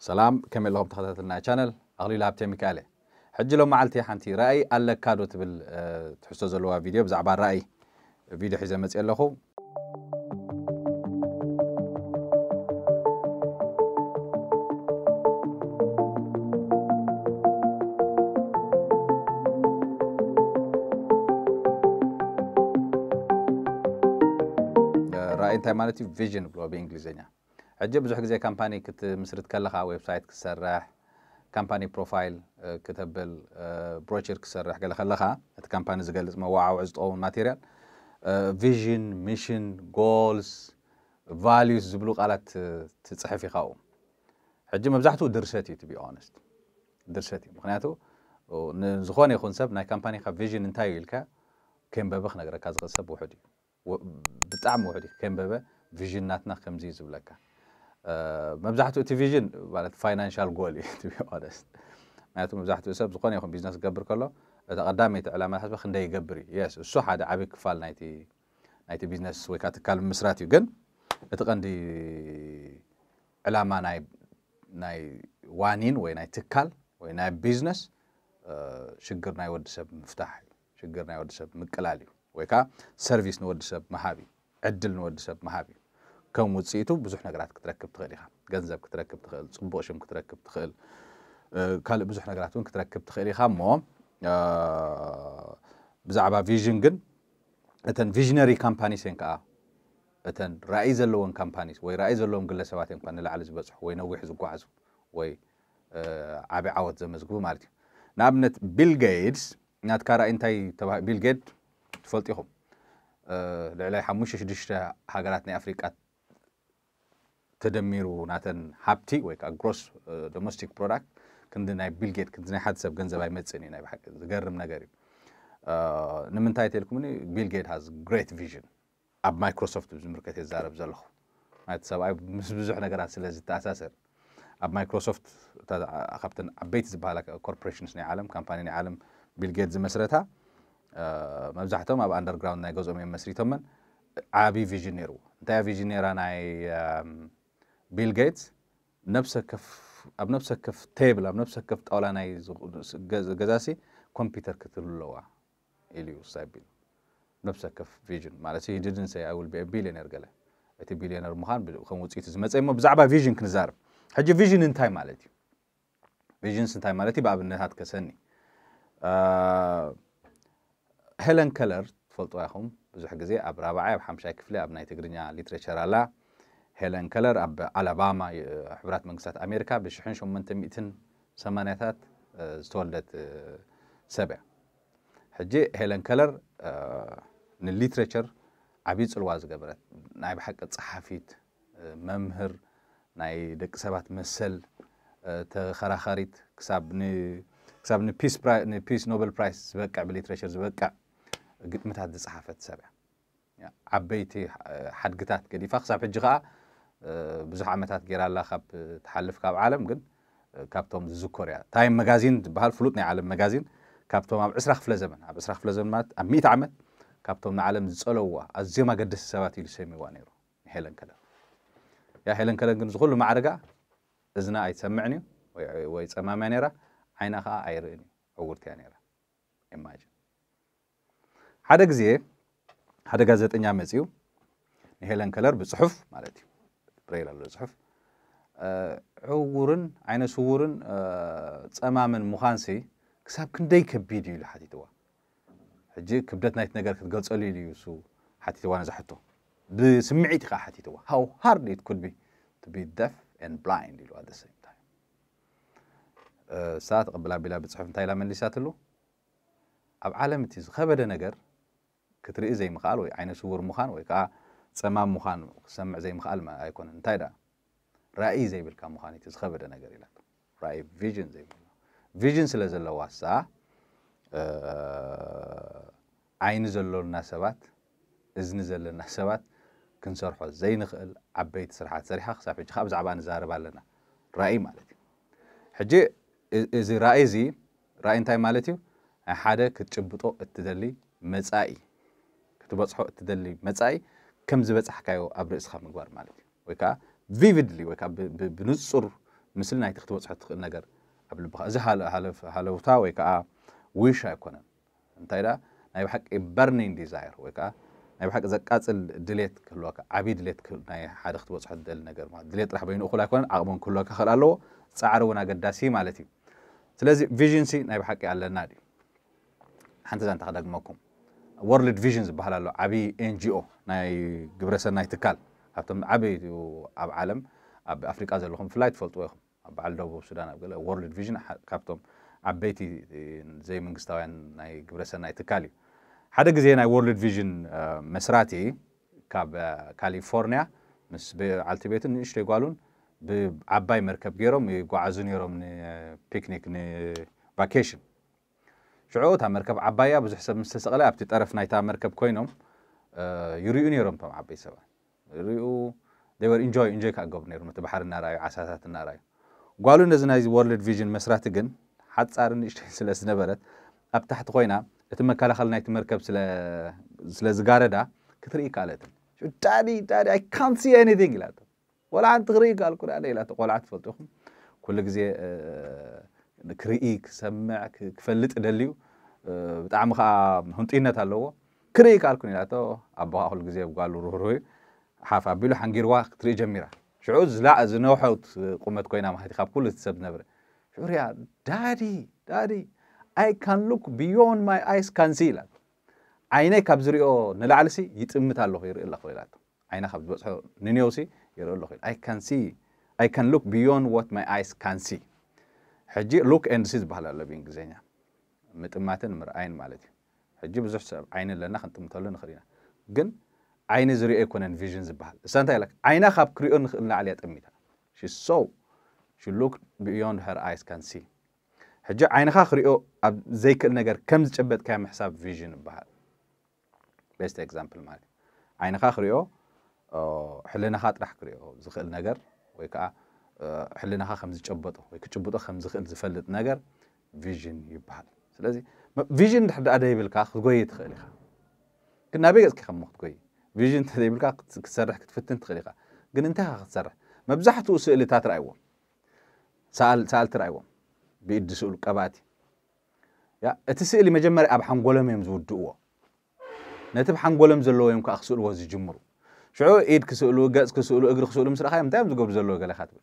سلام كمل لهم تخطيط لنا شانل أغلي لها بتي ميكالي حجي لو معلتي حانتي رأي ألا كادو تبل أه تحسو زلوها فيديو بزعبار رأي فيديو حزي مسئل لخو آه، رأي انتهي مالتي فيجن بلوها بإنجليزينيا ሕጂ ብዙሕ ግዜ ካምፓኒ ክትምስርት ከለኻ ዌብሳይት ክሰርሕ ካምፓኒ ፕሮፋይል ክትብል ብሮቸር ክሰርሕ ገለ ከለኻ እቲ ካምፓኒ ዝገልፅ መዋዓውዒ ዝጠውን ማቴርያል ቪዥን ሚሽን ጎልስ ቫልዩስ ዝብሉ ቃላት ትፅሕፍ ኢኻ ኡ ሕጂ መብዛሕትኡ ድርሰት እዩ ትቢ ኦነስት ድርሰት እዩ ምክንያቱ ንዝኾነ ይኹን ሰብ ናይ ካምፓኒካ ቪዥን እንታይ እዩ ኢልካ ከንበበ ክነገረካ ዝኽእል ሰብ ውሕድ እዩ ብጣዕሚ ውሕድ እዩ ከንበበ ቪዥን ናትና ከምዚ ዝብለካ آه، مبزحتو تيفيجن معناتها فاينانشال جولي تو بي اونست معناتها مبزحتو سب زقوني يا بيزنس قبر كله اذا قدامي على ما حسب خندي قبري يس الصح هذا عبي كفال نايتي نايتي بيزنس ويكات كالم مسراتي جن اتقندي على ما ناي ناي وانين وين ناي تكال وين ناي بيزنس آه، شجر ناي ود سب مفتاح شجر ناي ود سب مكلالي ويكا سيرفيس نود سب محابي عدل نود سب محابي ከም ውፅኢቱ ብዙሕ ነገራት ክትረክብ ትኽእል ኢኻ ገንዘብ ክትረክብ ትኽእል ፅቡቅ ሽም ክትረክብ ትኽእል ካልእ ብዙሕ ነገራት እውን ክትረክብ ትኽእል ኢኻ እሞ ብዛዕባ ቪዥን ግን እተን ቪዥነሪ ካምፓኒስ እየን ከዓ እተን ራእይ ዘለዎን ካምፓኒስ ወይ ራእይ ዘለዎም ግለሰባት እዮም ንላዕሊ ዝበፅሑ ወይ ነዊሕ ዝጓዓዙ ወይ ዓብዪ ዓወት ዘመዝግቡ ማለት እዩ ንኣብነት ቢል ጌድስ ናትካ ራእይ እንታይ ቢል ጌድ ትፈልጡ ኢኹም ልዕላይ ሓሙሽተ ሽዱሽተ ሃገራት ናይ ኣፍሪቃ تدميرو ناتن هابتي ويك أجروس دومستيك برودكت كندنا بيل جيت كندنا حد سب جنزة باي متسني ناي بحق زجرم نجاري نمن تايت لكمني بيل جيت هاز جريت فيجن أب مايكروسوفت بزمركة الزارب زلخو نايت سب أي مس بزح نجارات تأساسر أب مايكروسوفت أخبتن أبيت زبالك كوربريشنز ناي عالم كامباني ناي عالم بيل جيت زمسرتها مبزحتهم أب أندرجراوند ناي جزء من مسريتهم من عابي فيجن نيرو انتهى فيجن نيرا بيل جيتس نفسك كف اب نفسك كف تيبل اب نفسك كف طاوله ناي غزاسي كمبيوتر كتلو لوا اليو سايبل نفسك كف فيجن معناتها هي ديدنت سي اي ويل بي بليونير قال اتي بليونير مخان كم وصيت زمصي مو بزعبه فيجن كنزار حجي فيجن انتاي مالتي فيجن انتاي مالتي باب النهات كسني هيلن كلر فولتو اخوم بزح غزي اب رابعه اب حمشاي كفله اب نايت غرينيا ليتريتشر الله ሄለን ከለር ኣብ ዓላባማ ሕቡራት መንግስታት ኣሜሪካ ብ1880ታት ዝተወለደት ሰብ እያ ሕጂ ሄለን ከለር ንሊትሬቸር ዓብዪ ፅልዋ ዝገበረት ናይ ብሓቂ ፀሓፊት መምህር ናይ ደቂ ሰባት መሰል ተኸራኸሪት ክሳብ ንፒስ ኖበል ፕራይስ ዝበቅዕ ብሊትሬቸር ዝበቅዕ ግጥምታት ዝፀሓፈት ሰብ እያ ዓበይቲ ሓድግታት ገዲፋ ክሳብ ሕጂ ከዓ ብዙሕ ዓመታት ገይራ ኣላ ካብ ትሓልፍ ካብ ዓለም ግን ካብቶም ዝዝከር እያ ታይም መጋዚን ዝበሃል ፍሉጥ ናይ ዓለም መጋዚን ካብቶም ኣብ 20 ክፍለ ዘመን ኣብ 20 ክፍለ ዘመን ማለት ኣብ 100 ዓመት ካብቶም ንዓለም ዝፀለውዋ ኣዝዮም ኣገደስቲ ሰባት ኢሉ ሰሚዋ ነይሩ ሄለን ከለን ያ ሄለን ከለን ግን ዝኩሉ ማዕርጋ እዝና ኣይትሰምዕን እዩ ወይ ፀማምያ ነይራ ዓይና ከዓ ኣይርእን እዩ ዕውርት እያ ነይራ ኢማጅን ሓደ ግዜ ሓደ ጋዜጠኛ መፅኡ ንሄለን ከለር ብፅሑፍ ማለት እዩ ريل على الزحف عورن عين سورن تماما مخانسي كساب كن داي كبير يلي حتي توا حجي كبدت نايت نقر كتقل تسألي لي يسو حتي توا نزحتو بسمعيت خا حتي توا how hard it could be to be deaf and blind يلو at the same time ساعات قبل بلا بتصحف انتاي لامن لسات اللو اب عالم تيز خبدا نقر كتري زي مخال وي عين سور مخان وي كا ሰማብ ምዃኑ ክሰምዕ ዘይምኽኣል ኣይኮነን እንታይ ደኣ ራእይ ዘይብልካ ምዃኑ እቲ ዝኸበደ ነገር ኢላ ራእይ ቪዥን ዘይብሉ ቪዥን ስለ ዘለዋ ሳ ዓይኒ ዘለና ሰባት እዝኒ ዘለና ሰባት ክንሰርሖ ዘይንኽእል ዓበይቲ ስራሓት ሰሪሓ ክሳብ ሕጂ ከዓ ብዛዕባ ንዛረብ ኣለና ራእይ ማለት እዩ ሕጂ እዚ ራእይ እዚ ራእይ እንታይ ማለት እዩ ሓደ ክትጭብጦ እትደሊ መጻኢ ክትበፅሖ እትደሊ መጻኢ كم زبت حكايو أبرز خام جوار مالك ويكا vividly ويكا بنصر مثلنا هاي تختوت حتى النجار قبل بخ إذا هل هل هل وطا ويكا ويش هيكون أنت إذا نبي حق burning desire ويكا نبي حق إذا كاتل دليت كل وقت عبيد دليت كل نبي حد اختوت حد النجار ما دليت راح بينو خلا يكون عقبون كل وقت خلا له سعره ونقد داسي مالتي تلازي vision سي نبي على النادي حنت زين ወርልድ ቪዥን ዝበሃል ኣሎ ዓብዪ ኤንጂኦ ናይ ግብረሰናይ ትካል ካብቶም ዓበይ ኣብ ዓለም ኣብ ኣፍሪቃ ዘለኹም ብፍላይ ትፈልጥዎ ኢኹም ኣብ በዓል ደቡብ ሱዳን ኣብ ገለ ወርልድ ቪዥን ካብቶም ዓበይቲ ዘይመንግስታውያን ናይ ግብረሰናይ ትካል እዩ ሓደ ግዜ ናይ ወርልድ ቪዥን መስራቲ ካብ ካሊፎርኒያ ምስ በዓልቲ ቤትን ንእሽተይ ጓሉን ብዓባይ መርከብ ገይሮም ይጓዓዙ ነይሮም ንፒክኒክ ንቫኬሽን ሽዑ እታ መርከብ ዓባያ ብዙሕ ሰብ ምስ ተሰቕለ ኣብቲ ጠረፍ ናይታ መርከብ ኮይኖም ይርዩ ነይሮም ቶም ዓበይ ሰባት ርኡ ደበር ኢንጆይ ኢንጆይ ከዓ ገብሩ ነይሮም እቲ ባሕሪ እናርኣዩ ዓሳታት እናርኣዩ ጓሉ ነዚ ናይ ወርልድ ቪዥን መስራቲ ግን ሓፃር ንእሽተይ ስለ ዝነበረት ኣብ ታሕቲ ኮይና እቲ መከላኸሊ ናይቲ መርከብ ስለዝጋረዳ ክትርኢ ካልእት ዳዲ ዳዲ ኣይ ካን ሲ ኤኒቲንግ ኢላ ወላ ሓንቲ ክርኢ ካልኩ ኢላ ቆልዓ ትፈልጡ ይኹም ኩሉ ግዜ ክርኢ ክሰምዕ ክፈልጥ ደልዩ ብጣዕሚ ከዓ ህንጢነት ኣለዎ ክርኢ ከኣልኩ ኢላቶ ኣቦካ ኩሉ ግዜ ብጓሉ ርህርህ እዩ ሓፍ ኣቢሉ ሓንጊርዋ ክትርኢ ጀሚራ ሽዑ ዝላዕ ዝነውሐት ቁመት ኮይና ማለት ካብ ኩሉ እቲ ሰብ ዝነብረ ሽዑ ሪያ ዳዲ ዳዲ ኣይ ካን ሉክ ቢዮን ማይ ኣይስ ካንሲ ኢላ ዓይነይ ካብ ዝሪኦ ንላዕሊሲ ይጥምት ኣለኹ ይርኢ ኣለኹ ኢላቶ ዓይና ካብ ዝበፅሖ ንንዮሲ ይርኢ ኣለኹ ኣይ ካንሲ ኣይ ካን ሉክ ቢዮን ዋት ማይ ኣይስ ካንሲ ሕጂ ሉክ ኤንድ ሲ ዝበሃል ኣሎ ብእንግሊዝኛ ምጥማትን ምርኣይን ማለት እዩ ሕጂ ብዙሕ ሰብ ዓይኒ ኣለና ክንጥምተሉ ንኽእል ኢና ግን ዓይኒ ዝሪኦ ኣይኮነን ቪዥን ዝበሃል እሳ እንታይ ኢላ ዓይና ካብ ክሪኦ ንኽእል ንዓልያ ጠሚታ ሶ ሉክ ቢዮንድ ሄር ኣይስ ካን ሲ ሕጂ ዓይንኻ ክሪኦ ኣብ ዘይክእል ነገር ከም ዝጨበጥካዮ ምሕሳብ ቪዥን ይበሃል ቤስት ኤግዛምፕል ማለት እዩ ዓይንኻ ክሪኦ ሕልናኻ ጥራሕ ክሪኦ ዝኽእል ነገር ወይ ከዓ ሕልናኻ ከም ዝጨበጦ ወይ ክጭብጦ ከም ዝኽእል ዝፈልጥ ነገር ቪዥን ይበሃል ስለዚ ቪዥን ድሕር ዳኣ ደይብልካ ክትጎይ ትኽእል ኢኻ ግን ናበይ ገፅኪ ከም ክትጎይ ቪዥን እንተዘይብልካ ክትሰርሕ ክትፍትን ትኽእል ኢኻ ግን እንታይ ኻ ክትሰርሕ መብዛሕትኡ ስእልታት ረኣይዎም ሰኣልቲ ረኣይዎም ብኢድ ዝስእሉ ቀባእቲ እቲ ስእሊ መጀመርያ ኣብ ሓንጎሎም እዮም ዝውድእዎ ነቲ ብሓንጎሎም ዘለዎ እዮም ከዓ ክስእልዎ ዝጅምሩ ሽዑ ኢድ ክስእሉ ገፅ ክስእሉ እግሪ ክስእሉ ምስ ረእኻዮም እንታይ እዮም ዝገብሩ ዘለዎ ገለኻ ትብል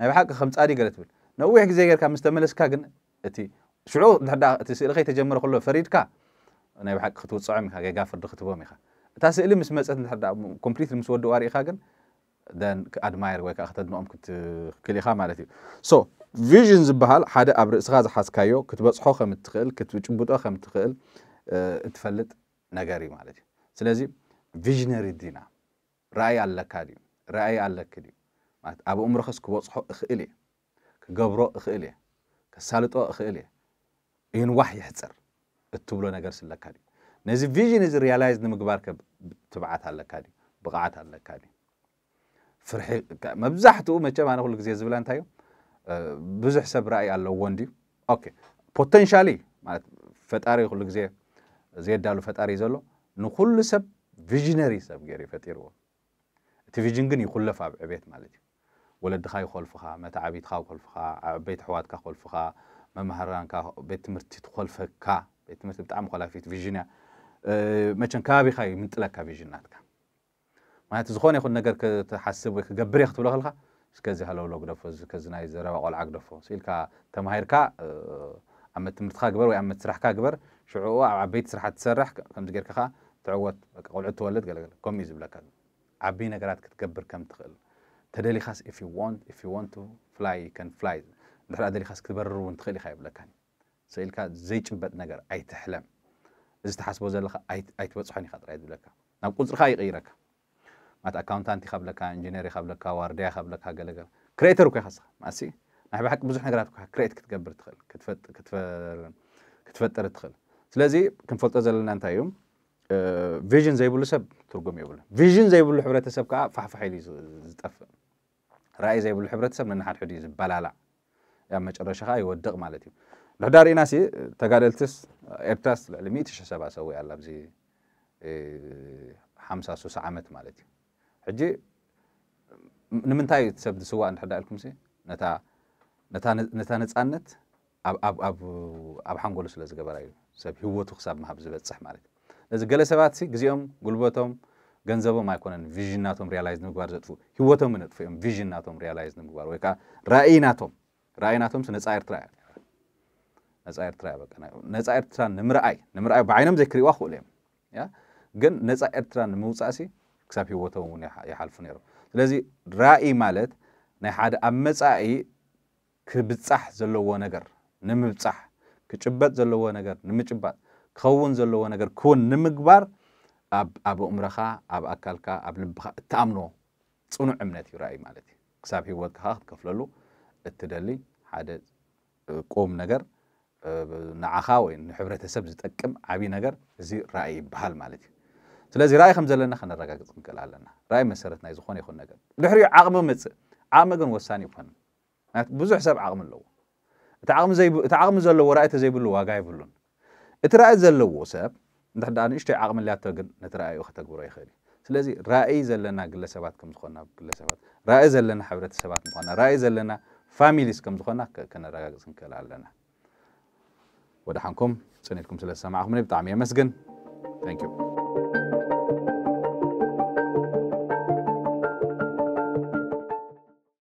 نبي حق خمس آدي قلت بل نوح زي غير كان مستملس كاجن أتي شعور ده ده تسأل خي تجمع رخلو فريد كا نبي حق خطوط صعيم خا جاي قافر دخلت بومي خا تاسأل مس مس أنت ده كومبليت المسود دواري خاجن then admire ويك أخذت نوم كت كل خا مالتي so visions بحال حدا عبر إسغاز حاس كايو كتب صحوة متقل كتب جنبوت أخا متقل تفلت نجاري مالتي سلازي visionary دينا رأي الله كريم رأي الله كريم ኣብ እምሮኸስ ክበፅሖ እኽእል እየ ክገብሮ እኽእል እየ ከሳልጦ እኽእል እየ እዩንዋሕ ይሕፅር እትብሎ ነገር ስለካ ድዩ ነዚ ቪዥን እዚ ሪያላይዝ ንምግባር ትብዓት ኣለካ ድዩ ብቕዓት ኣለካ ድዩ ፍርሒ መብዛሕትኡ መቸም ኣነ ኩሉ ግዜ ዝብላ እንታይ እዩ ብዙሕ ሰብ ራእይ ኣለዎን ድዩ ኦኬ ፖተንሻሊ ማለት ፈጣሪ ኩሉ ግዜ ዘየዳሉ ፈጣሪ ዘሎ ንኩሉ ሰብ ቪዥነሪ ሰብ ገይሩ ይፈጢርዎ እቲ ቪዥን ግን ይኩለፍ ኣብ ዕቤት ማለት እዩ ወለድኻ ይኮልፉኻ መታ ዓብይትኻ ኮልፉኻ ዓበይቲ ኣሕዋትካ ኮልፉኻ መምሃራንካ ቤት ትምህርቲ ትኮልፈካ ቤት ትምህርቲ ብጣዕሚ ኮላፊት ቪዥን እያ መቸን ከባቢኻ እዩ ምንጥለካ ቪዥናትካ ማለት ዝኾነ ይኹን ነገር ክትሓስብ ወይ ክገብር እየ ክትብሎ ከለካ እስከዚ ሃለውሎ ግደፎ ከዚ ናይ ዘረባ ቆልዓ ግደፎ ስኢልካ ተማሂርካ ኣብ መት ትምህርትካ ግበር ወይ ኣብ መት ስራሕካ ግበር ሽዑኡ ኣብ ዓበይቲ ስራሕት ትሰርሕ ከምዚ ጌርካ ከዓ ትዕወት ቆልዑ ትወልድ ገለገለ ከምኡ እዩ ዝብለካ ዓብይ ነገራት ክትገብር ከም ትኽእል تدليخاس if you want if you want to fly you can fly دحر أدليخاس كتبرر ونتخيل خايب لكاني سيلكا زي تشبت نجر أي تحلم إذا تحسبوا زي لخ أي أي توصحني خاطر أي دلك نبقى كل خاي غيرك ما تأكونت أنت خاب لك إنجينير خاب لك واردية خاب لك هاجل لك كريتر وكيف خاصة ماسي أنا بحكي بزح نجرات كه كريت كتقبر تدخل كتفت كتفر كتفتر تدخل سلازي كم فلت أزل لنا أنت يوم فيجن آه، زي بقول سب ترجم يقول فيجن زي بقول حبرة سب كع فح فحيلي زتفهم رأي زي بالحبرت سب من حد حد يز بلالا يا مش الرشاقة يودق مالتهم لو داري ناسي تقارلتس إرتاس لميت شو سبعة سوي على بزي خمسة إيه سوسة عمت حجي نمن تاي تسب سوا عند حد قالكم سي نتا نتا نتا نتسأنت أب أب أب أب حنقول سلسلة جبرائيل سب هو تخصاب ما بزي بتصح مالتهم لازم قال سبعة سي قزيهم قلبتهم ገንዘቦም ኣይኮነን ቪዥን ናቶም ሪያላይዝ ንምግባር ዘጥፉ ሂወቶም ነጥፉ እዮም ቪዥን ናቶም ሪያላይዝ ንምግባር ወይ ከዓ ራእይ ናቶም ራእይ ናቶም ነፃ ኤርትራ እያ ነፃ ኤርትራ እያ በቃ ነፃ ኤርትራ ንምርኣይ ንምርኣይ ብዓይኖም ዘይክርእዋ ክእሉ እዮም ያ ግን ነፃ ኤርትራ ንምውፃእ ሲ ክሳብ ሂወቶም እውን ይሓልፉ ነይሮም ስለዚ ራእይ ማለት ናይ ሓደ ኣብ መጻኢ ክብፃሕ ዘለዎ ነገር ንምብፃሕ ክጭበጥ ዘለዎ ነገር ንምጭባጥ ክኸውን ዘለዎ ነገር ክውን ንምግባር ኣብ እምረኻ ኣብ ኣካልካ ኣብ ልብኻ እትኣምኖ ፅኑዕ እምነት እዩ ራእይ ማለት እዩ ክሳብ ሂወትካ ክትከፍለሉ እትደሊ ሓደ ቁም ነገር ንዓኻ ወይ ንሕብረተሰብ ዝጠቅም ዓብዪ ነገር እዚ ራእይ ይበሃል ማለት እዩ ስለዚ ራእይ ከም ዘለና ከነረጋግፅ ንክእል ኣለና ራእይ መሰረት ናይ ዝኾነ ይኹን ነገር ድሕሪኡ ዓቕሚ መፅእ ዓቕሚ ግን ወሳኒ ይኮነ ብዙሕ ሰብ ዓቕሚ ኣለዎ እቲ ዓቕሚ ዘለዎ ራእይ ተዘይብሉ ዋጋ ይብሉን እቲ ራእይ ዘለዎ ሰብ ندح دان إيش تعقم اللي أتوجن نترأي وخطأ جورا يخلي سلذي رأي زلنا قلة سبات كم تخونا قلة سبات رأي زلنا حبرة سبات مخونا رأي زلنا فاميليس كم تخونا ك كنا رجع سنكل علىنا ودحنكم سنتكم سلا سمعكم نبي طعم مسجن thank you